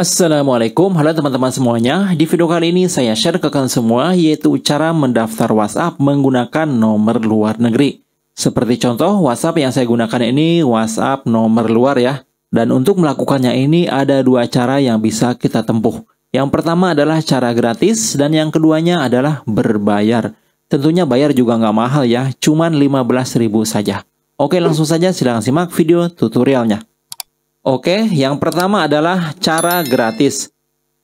Assalamualaikum, halo teman-teman semuanya. Di video kali ini saya share ke kalian semua yaitu cara mendaftar WhatsApp menggunakan nomor luar negeri. Seperti contoh WhatsApp yang saya gunakan ini WhatsApp nomor luar ya. Dan untuk melakukannya ini ada dua cara yang bisa kita tempuh. Yang pertama adalah cara gratis dan yang keduanya adalah berbayar. Tentunya bayar juga nggak mahal ya, cuman 15.000 saja. Oke langsung saja silahkan simak video tutorialnya. Oke, yang pertama adalah cara gratis.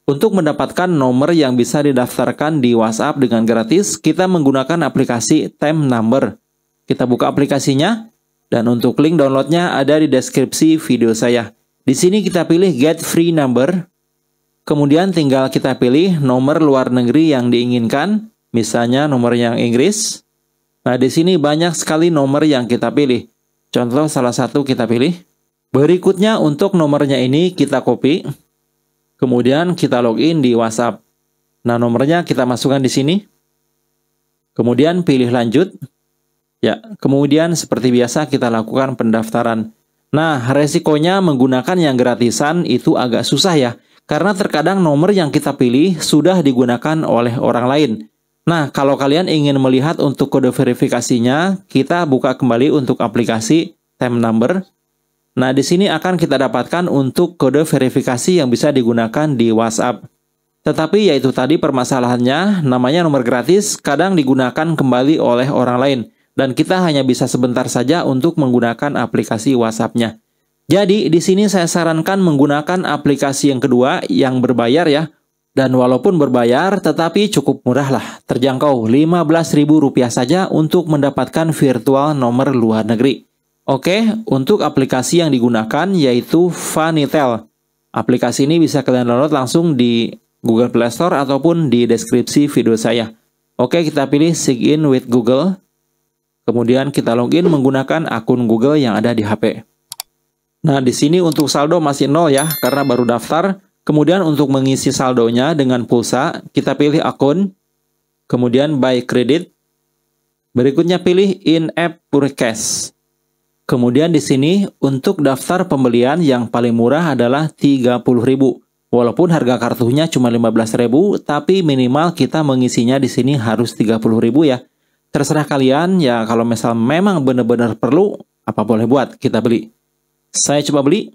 Untuk mendapatkan nomor yang bisa didaftarkan di WhatsApp dengan gratis, kita menggunakan aplikasi Time Number. Kita buka aplikasinya, dan untuk link downloadnya ada di deskripsi video saya. Di sini kita pilih Get Free Number, kemudian tinggal kita pilih nomor luar negeri yang diinginkan, misalnya nomor yang Inggris. Nah, di sini banyak sekali nomor yang kita pilih. Contoh salah satu kita pilih. Berikutnya untuk nomornya ini kita copy. Kemudian kita login di WhatsApp. Nah, nomornya kita masukkan di sini. Kemudian pilih lanjut. Ya, kemudian seperti biasa kita lakukan pendaftaran. Nah, resikonya menggunakan yang gratisan itu agak susah ya, karena terkadang nomor yang kita pilih sudah digunakan oleh orang lain. Nah, kalau kalian ingin melihat untuk kode verifikasinya, kita buka kembali untuk aplikasi Time Number. Nah, di sini akan kita dapatkan untuk kode verifikasi yang bisa digunakan di WhatsApp. Tetapi yaitu tadi permasalahannya, namanya nomor gratis kadang digunakan kembali oleh orang lain dan kita hanya bisa sebentar saja untuk menggunakan aplikasi WhatsApp-nya. Jadi, di sini saya sarankan menggunakan aplikasi yang kedua yang berbayar ya. Dan walaupun berbayar, tetapi cukup murah lah. Terjangkau 15.000 rupiah saja untuk mendapatkan virtual nomor luar negeri. Oke, untuk aplikasi yang digunakan yaitu Vanitel. Aplikasi ini bisa kalian download langsung di Google Play Store ataupun di deskripsi video saya. Oke, kita pilih Sign In with Google. Kemudian kita login menggunakan akun Google yang ada di HP. Nah, di sini untuk saldo masih nol ya, karena baru daftar. Kemudian untuk mengisi saldonya dengan pulsa, kita pilih akun, kemudian buy credit. Berikutnya pilih in-app purchase. Kemudian di sini untuk daftar pembelian yang paling murah adalah 30.000. Walaupun harga kartunya cuma 15.000, tapi minimal kita mengisinya di sini harus 30.000 ya. Terserah kalian ya kalau misal memang benar-benar perlu apa boleh buat kita beli. Saya coba beli.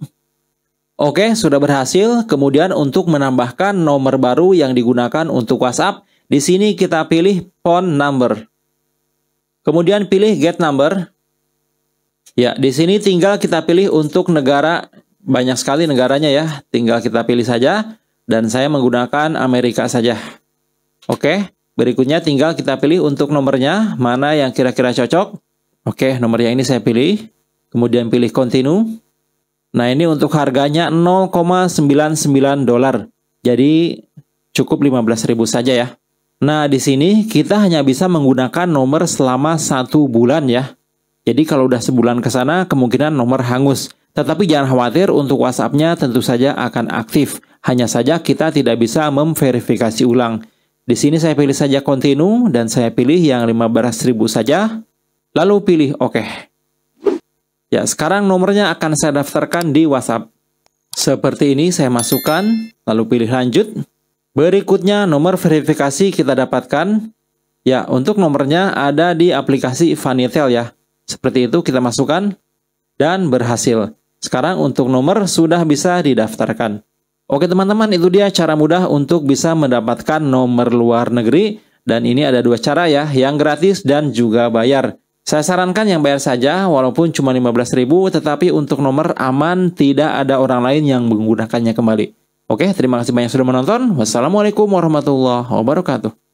Oke, sudah berhasil. Kemudian untuk menambahkan nomor baru yang digunakan untuk WhatsApp, di sini kita pilih phone number. Kemudian pilih get number. Ya, di sini tinggal kita pilih untuk negara banyak sekali negaranya ya. Tinggal kita pilih saja dan saya menggunakan Amerika saja. Oke, berikutnya tinggal kita pilih untuk nomornya mana yang kira-kira cocok. Oke, nomor yang ini saya pilih. Kemudian pilih continue. Nah, ini untuk harganya 0,99 dolar. Jadi cukup 15.000 saja ya. Nah, di sini kita hanya bisa menggunakan nomor selama satu bulan ya. Jadi kalau udah sebulan ke sana kemungkinan nomor hangus. Tetapi jangan khawatir untuk WhatsApp-nya tentu saja akan aktif. Hanya saja kita tidak bisa memverifikasi ulang. Di sini saya pilih saja continue dan saya pilih yang 15.000 saja. Lalu pilih oke. OK. Ya, sekarang nomornya akan saya daftarkan di WhatsApp. Seperti ini saya masukkan, lalu pilih lanjut. Berikutnya nomor verifikasi kita dapatkan. Ya, untuk nomornya ada di aplikasi Vanitel ya. Seperti itu kita masukkan dan berhasil. Sekarang untuk nomor sudah bisa didaftarkan. Oke teman-teman, itu dia cara mudah untuk bisa mendapatkan nomor luar negeri. Dan ini ada dua cara ya, yang gratis dan juga bayar. Saya sarankan yang bayar saja, walaupun cuma ribu, tetapi untuk nomor aman tidak ada orang lain yang menggunakannya kembali. Oke, terima kasih banyak sudah menonton. Wassalamualaikum warahmatullahi wabarakatuh.